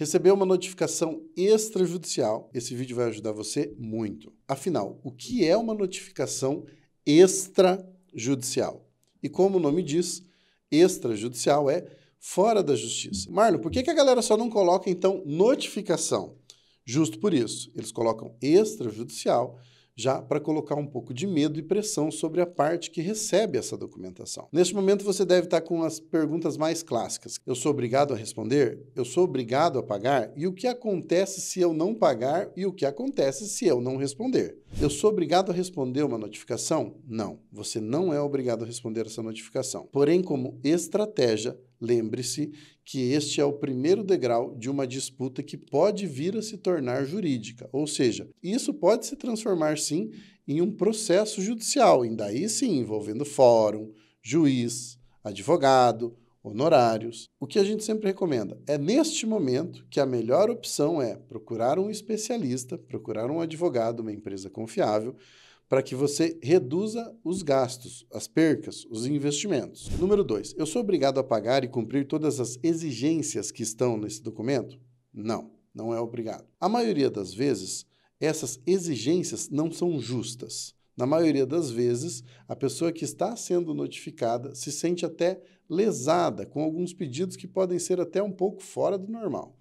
Recebeu uma notificação extrajudicial? Esse vídeo vai ajudar você muito. Afinal, o que é uma notificação extrajudicial? E como o nome diz, extrajudicial é fora da justiça. Marlon, por que, que a galera só não coloca então notificação? Justo por isso, eles colocam extrajudicial já para colocar um pouco de medo e pressão sobre a parte que recebe essa documentação. Neste momento, você deve estar tá com as perguntas mais clássicas: eu sou obrigado a responder? Eu sou obrigado a pagar? E o que acontece se eu não pagar? E o que acontece se eu não responder? Eu sou obrigado a responder uma notificação? Não, você não é obrigado a responder essa notificação. Porém, como estratégia, Lembre-se que este é o primeiro degrau de uma disputa que pode vir a se tornar jurídica, ou seja, isso pode se transformar sim em um processo judicial, ainda aí sim envolvendo fórum, juiz, advogado, honorários. O que a gente sempre recomenda é neste momento que a melhor opção é procurar um especialista, procurar um advogado, uma empresa confiável, para que você reduza os gastos, as percas, os investimentos. Número 2. Eu sou obrigado a pagar e cumprir todas as exigências que estão nesse documento? Não, não é obrigado. A maioria das vezes, essas exigências não são justas. Na maioria das vezes, a pessoa que está sendo notificada se sente até lesada com alguns pedidos que podem ser até um pouco fora do normal.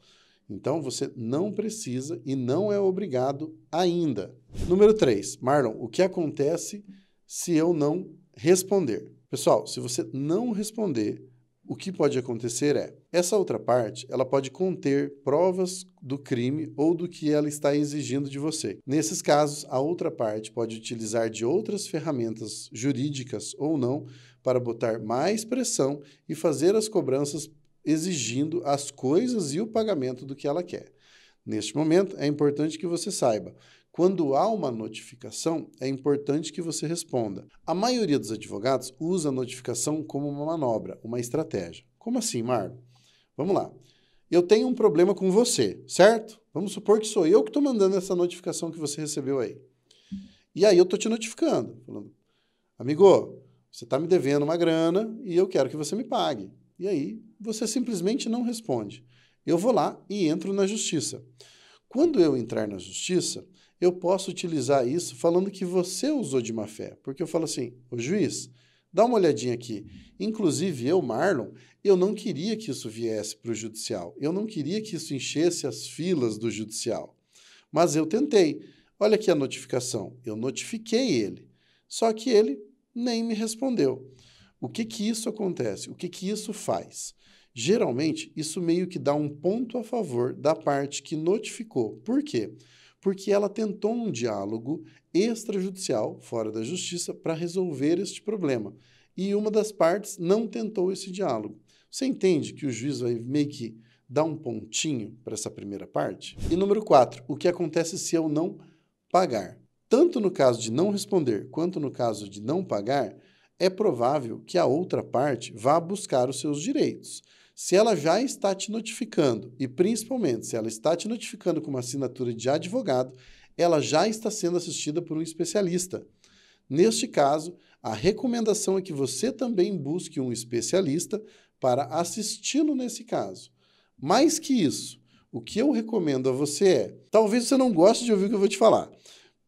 Então você não precisa e não é obrigado ainda. Número 3, Marlon, o que acontece se eu não responder? Pessoal, se você não responder, o que pode acontecer é, essa outra parte, ela pode conter provas do crime ou do que ela está exigindo de você. Nesses casos, a outra parte pode utilizar de outras ferramentas jurídicas ou não para botar mais pressão e fazer as cobranças exigindo as coisas e o pagamento do que ela quer. Neste momento, é importante que você saiba. Quando há uma notificação, é importante que você responda. A maioria dos advogados usa a notificação como uma manobra, uma estratégia. Como assim, Mar? Vamos lá. Eu tenho um problema com você, certo? Vamos supor que sou eu que estou mandando essa notificação que você recebeu aí. E aí eu estou te notificando, falando, amigo, você está me devendo uma grana e eu quero que você me pague. E aí você simplesmente não responde. Eu vou lá e entro na justiça. Quando eu entrar na justiça, eu posso utilizar isso falando que você usou de má fé, porque eu falo assim: o juiz, dá uma olhadinha aqui. Inclusive, eu, Marlon, eu não queria que isso viesse para o judicial. Eu não queria que isso enchesse as filas do judicial. Mas eu tentei. Olha aqui a notificação. Eu notifiquei ele. Só que ele nem me respondeu. O que que isso acontece? O que que isso faz? Geralmente, isso meio que dá um ponto a favor da parte que notificou. Por quê? Porque ela tentou um diálogo extrajudicial, fora da justiça, para resolver este problema. E uma das partes não tentou esse diálogo. Você entende que o juiz vai meio que dar um pontinho para essa primeira parte? E número 4, o que acontece se eu não pagar? Tanto no caso de não responder quanto no caso de não pagar, é provável que a outra parte vá buscar os seus direitos. Se ela já está te notificando, e principalmente se ela está te notificando com uma assinatura de advogado, ela já está sendo assistida por um especialista. Neste caso, a recomendação é que você também busque um especialista para assisti-lo nesse caso. Mais que isso, o que eu recomendo a você é: talvez você não goste de ouvir o que eu vou te falar.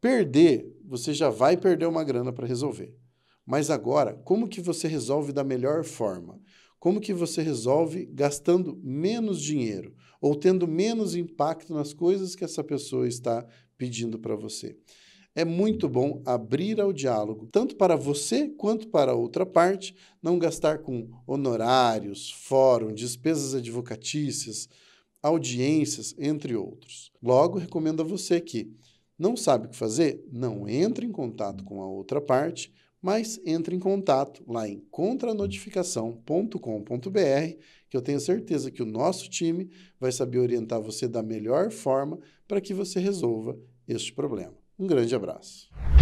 Perder, você já vai perder uma grana para resolver. Mas agora, como que você resolve da melhor forma? Como que você resolve gastando menos dinheiro ou tendo menos impacto nas coisas que essa pessoa está pedindo para você? é muito bom abrir ao diálogo, tanto para você quanto para a outra parte, não gastar com honorários, fórum, despesas advocatícias, audiências, entre outros. Logo, recomendo a você que não sabe o que fazer? Não entre em contato com a outra parte, mas entre em contato lá em contranotificação.com.br, que eu tenho certeza que o nosso time vai saber orientar você da melhor forma para que você resolva este problema. Um grande abraço.